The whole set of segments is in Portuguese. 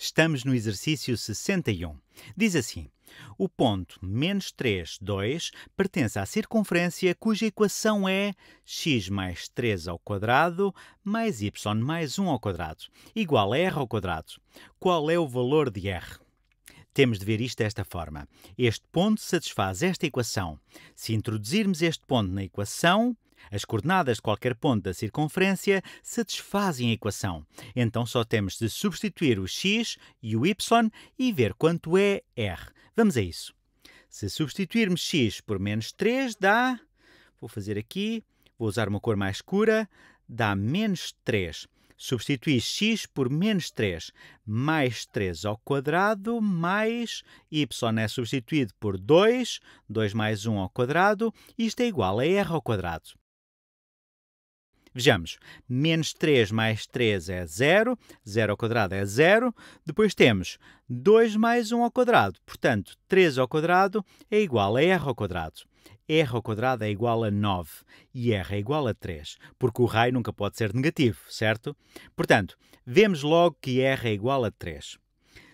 Estamos no exercício 61. Diz assim: o ponto menos 3, 2 pertence à circunferência cuja equação é x mais 3 ao quadrado mais y mais 1 ao quadrado igual a r ao quadrado. Qual é o valor de r? Temos de ver isto desta forma. Este ponto satisfaz esta equação. Se introduzirmos este ponto na equação, as coordenadas de qualquer ponto da circunferência satisfazem a equação, então só temos de substituir o x e o y e ver quanto é r. Vamos a isso. Se substituirmos x por menos 3, dá. Vou fazer aqui, vou usar uma cor mais escura, dá menos 3. Substituí x por menos 3. Mais 3 ao quadrado mais y é substituído por 2. 2 mais 1 ao quadrado. Isto é igual a r ao quadrado. Vejamos, menos 3 mais 3 é 0, 0 ao quadrado é 0. Depois temos 2 mais 1 ao quadrado, portanto, 3 ao quadrado é igual a r ao quadrado. r ao quadrado é igual a 9 e r é igual a 3, porque o raio nunca pode ser negativo, certo? Portanto, vemos logo que r é igual a 3.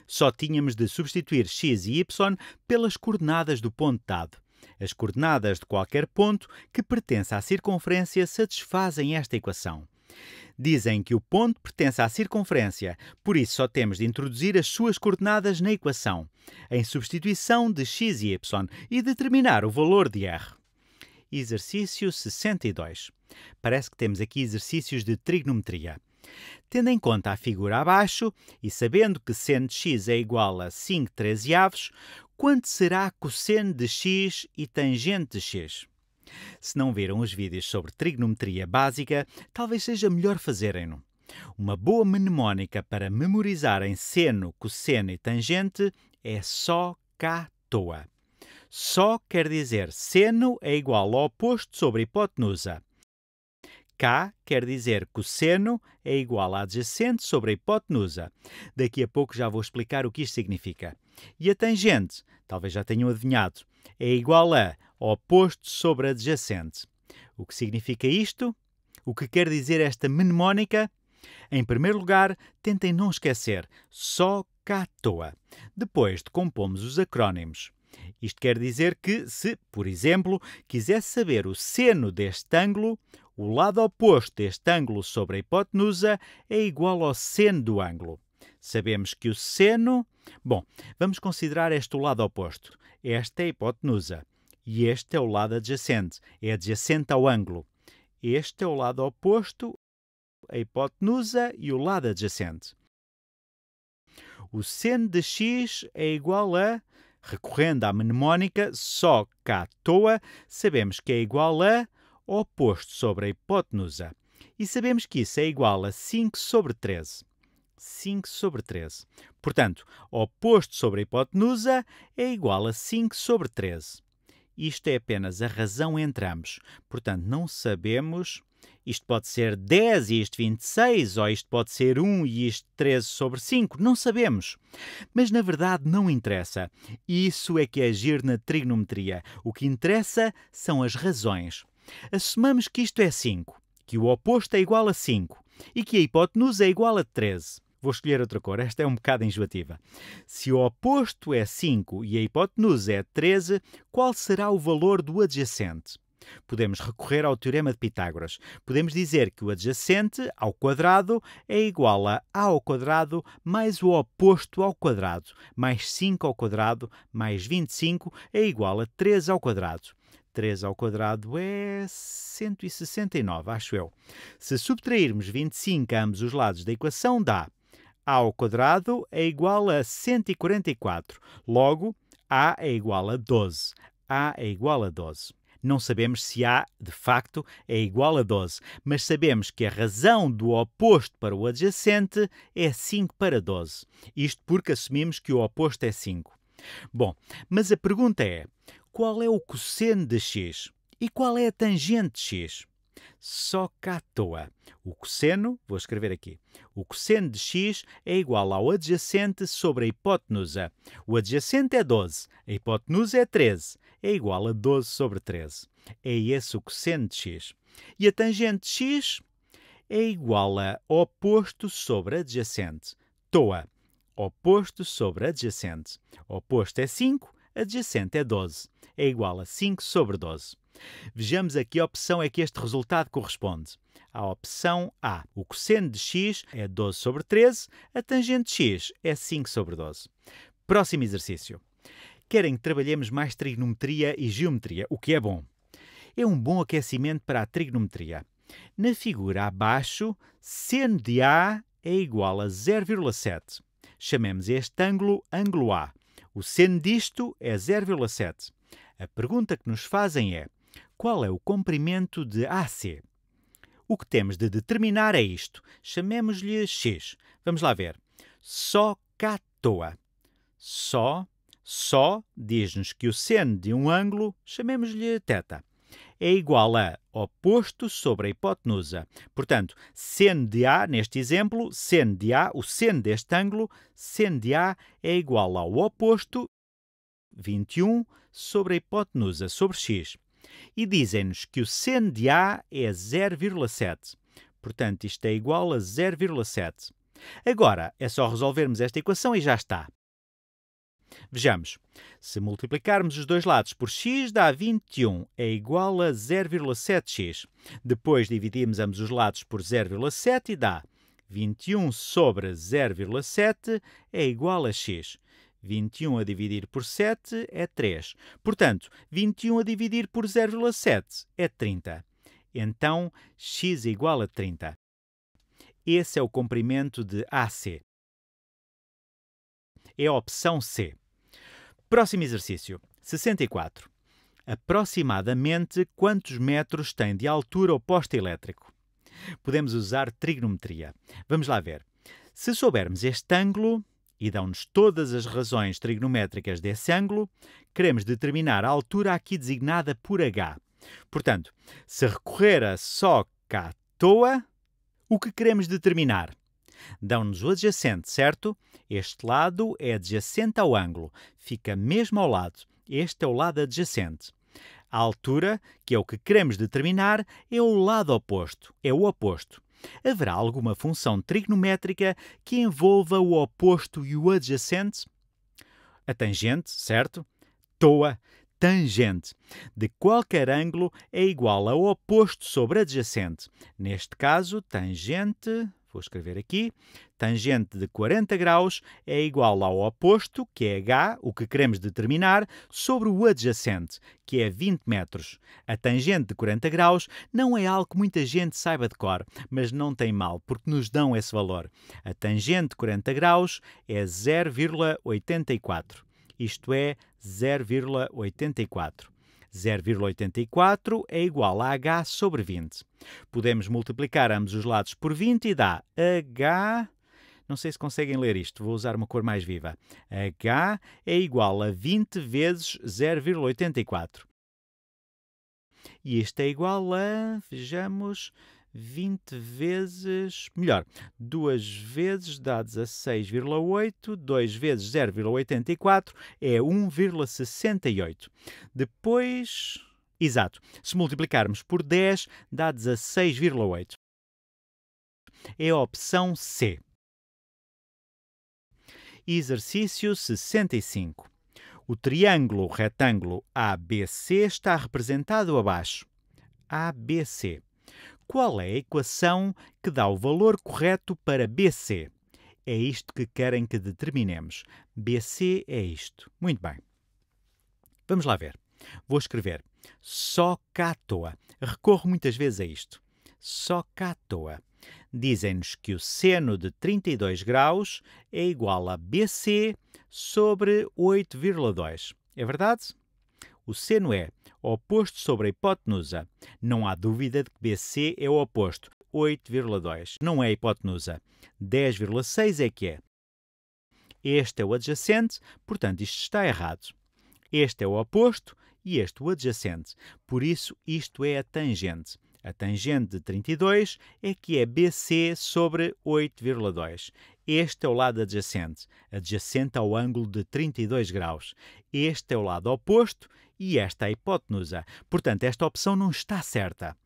Só tínhamos de substituir x e y pelas coordenadas do ponto dado. As coordenadas de qualquer ponto que pertença à circunferência satisfazem esta equação. Dizem que o ponto pertence à circunferência, por isso só temos de introduzir as suas coordenadas na equação, em substituição de x e y, e determinar o valor de r. Exercício 62. Parece que temos aqui exercícios de trigonometria. Tendo em conta a figura abaixo e sabendo que sendo x é igual a 5 13 avos, quanto será cosseno de x e tangente de x. Se não viram os vídeos sobre trigonometria básica, talvez seja melhor fazerem-no. Uma boa mnemónica para memorizarem seno, cosseno e tangente é só cá toa. Só quer dizer seno é igual ao oposto sobre hipotenusa. K quer dizer que o seno é igual a adjacente sobre a hipotenusa. Daqui a pouco já vou explicar o que isto significa. E a tangente, talvez já tenham adivinhado, é igual a oposto sobre adjacente. O que significa isto? O que quer dizer esta mnemónica? Em primeiro lugar, tentem não esquecer, só cá à toa. Depois decompomos os acrónimos. Isto quer dizer que, se, por exemplo, quisesse saber o seno deste ângulo, o lado oposto deste ângulo sobre a hipotenusa é igual ao seno do ângulo. Sabemos que o seno. Bom, vamos considerar este o lado oposto. Esta é a hipotenusa. E este é o lado adjacente. É adjacente ao ângulo. Este é o lado oposto, a hipotenusa e o lado adjacente. O seno de x é igual a. Recorrendo à mnemónica, só cá à toa, sabemos que é igual a oposto sobre a hipotenusa. E sabemos que isso é igual a 5 sobre 13. 5 sobre 13. Portanto, oposto sobre a hipotenusa é igual a 5 sobre 13. Isto é apenas a razão entre ambos. Portanto, não sabemos. Isto pode ser 10 e isto 26, ou isto pode ser 1 e isto 13 sobre 5, não sabemos. Mas na verdade não interessa. Isso é que é agir na trigonometria. O que interessa são as razões. Assumamos que isto é 5, que o oposto é igual a 5 e que a hipotenusa é igual a 13. Vou escolher outra cor, esta é um bocado enjoativa. Se o oposto é 5 e a hipotenusa é 13, qual será o valor do adjacente? Podemos recorrer ao teorema de Pitágoras. Podemos dizer que o adjacente ao quadrado é igual a a ao quadrado mais o oposto ao quadrado, mais 5 ao quadrado mais 25 é igual a 3 ao quadrado. 3 ao quadrado é 169, acho eu. Se subtrairmos 25 a ambos os lados da equação, dá a ao quadrado é igual a 144. Logo, a é igual a 12. a é igual a 12. Não sabemos se a, de facto, é igual a 12, mas sabemos que a razão do oposto para o adjacente é 5 para 12. Isto porque assumimos que o oposto é 5. Bom, mas a pergunta é: qual é o cosseno de x e qual é a tangente de x. Só cá à toa. O cosseno, vou escrever aqui, o cosseno de x é igual ao adjacente sobre a hipotenusa. O adjacente é 12, a hipotenusa é 13, é igual a 12 sobre 13. É esse o cosseno de x. E a tangente de x é igual a oposto sobre adjacente. Toa. Oposto sobre adjacente. Oposto é 5, adjacente é 12, é, é igual a 5 sobre 12. Vejamos a que opção é que este resultado corresponde. A opção A. O cosseno de x é 12 sobre 13, a tangente de x é 5 sobre 12. Próximo exercício. Querem que trabalhemos mais trigonometria e geometria, o que é bom. É um bom aquecimento para a trigonometria. Na figura abaixo, seno de A é igual a 0,7. Chamemos este ângulo ângulo A. O seno disto é 0,7. A pergunta que nos fazem é: qual é o comprimento de AC? O que temos de determinar é isto. Chamemos-lhe X. Vamos lá ver. Só catoa. Só, só diz-nos que o seno de um ângulo, chamemos-lhe θ é igual a oposto sobre a hipotenusa. Portanto, seno de A, neste exemplo, seno de A, o seno deste ângulo, seno de A é igual ao oposto, 21, sobre a hipotenusa, sobre x. E dizem-nos que o seno de A é 0,7. Portanto, isto é igual a 0,7. Agora, é só resolvermos esta equação e já está. Vejamos. Se multiplicarmos os dois lados por x, dá 21, é igual a 0,7x. Depois dividimos ambos os lados por 0,7 e dá 21 sobre 0,7 é igual a x. 21 a dividir por 7 é 3. Portanto, 21 a dividir por 0,7 é 30. Então, x é igual a 30. Esse é o comprimento de AC. É a opção C. Próximo exercício, 64. Aproximadamente quantos metros tem de altura o poste elétrico? Podemos usar trigonometria. Vamos lá ver. Se soubermos este ângulo, e dão-nos todas as razões trigonométricas desse ângulo, queremos determinar a altura aqui designada por h. Portanto, se recorrer a só k à toa, o que queremos determinar? Dão-nos o adjacente, certo? Este lado é adjacente ao ângulo, fica mesmo ao lado. Este é o lado adjacente. A altura, que é o que queremos determinar, é o lado oposto, é o oposto. Haverá alguma função trigonométrica que envolva o oposto e o adjacente? A tangente, certo? Toa, tangente, de qualquer ângulo é igual ao oposto sobre adjacente. Neste caso, tangente Vou escrever aqui. Tangente de 40 graus é igual ao oposto, que é H, o que queremos determinar, sobre o adjacente, que é 20 metros. A tangente de 40 graus não é algo que muita gente saiba de cor, mas não tem mal, porque nos dão esse valor. A tangente de 40 graus é 0,84. Isto é 0,84. 0,84 é igual a h sobre 20. Podemos multiplicar ambos os lados por 20 e dá h... Não sei se conseguem ler isto, vou usar uma cor mais viva. h é igual a 20 vezes 0,84. E isto é igual a, vejamos, 20 vezes, melhor, 2 vezes dá 16,8, 2 vezes 0,84 é 1,68. Depois, exato, se multiplicarmos por 10 dá 16,8. É a opção C. Exercício 65. O triângulo retângulo ABC está representado abaixo. ABC. Qual é a equação que dá o valor correto para BC? É isto que querem que determinemos. BC é isto. Muito bem. Vamos lá ver. Vou escrever toa. Recorro muitas vezes a isto. toa. Dizem-nos que o seno de 32 graus é igual a BC sobre 8,2. É verdade? O seno é oposto sobre a hipotenusa. Não há dúvida de que BC é o oposto. 8,2. Não é a hipotenusa. 10,6 é que é. Este é o adjacente, portanto isto está errado. Este é o oposto e este o adjacente. Por isso isto é a tangente. A tangente de 32 é que é BC sobre 8,2. Este é o lado adjacente, adjacente ao ângulo de 32 graus. Este é o lado oposto e esta é a hipotenusa. Portanto, esta opção não está certa.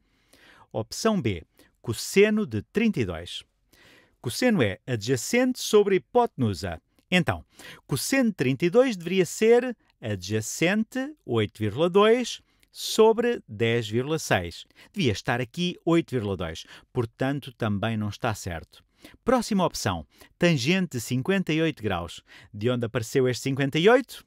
Opção B, cosseno de 32. Cosseno é adjacente sobre hipotenusa. Então, cosseno de 32 deveria ser adjacente, 8,2, sobre 10,6. Devia estar aqui 8,2, portanto também não está certo. Próxima opção, tangente 58 graus. De onde apareceu este 58?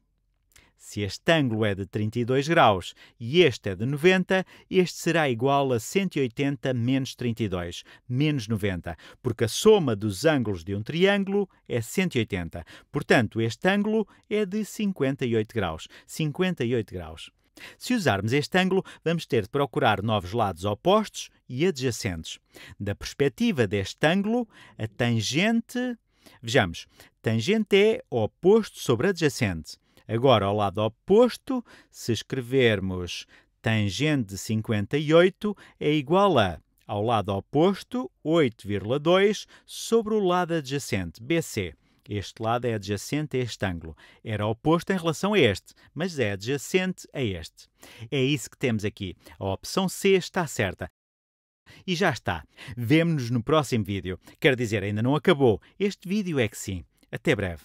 Se este ângulo é de 32 graus e este é de 90, este será igual a 180 menos 32, menos 90, porque a soma dos ângulos de um triângulo é 180. Portanto, este ângulo é de 58 graus. 58 graus. Se usarmos este ângulo, vamos ter de procurar novos lados opostos e adjacentes. Da perspectiva deste ângulo, a tangente. Vejamos, tangente é oposto sobre adjacente. Agora, ao lado oposto, se escrevermos tangente de 58, é igual a, ao lado oposto, 8,2 sobre o lado adjacente, BC. Este lado é adjacente a este ângulo. Era oposto em relação a este, mas é adjacente a este. É isso que temos aqui. A opção C está certa. E já está. Vemo-nos no próximo vídeo. Quero dizer, ainda não acabou. Este vídeo é que sim. Até breve.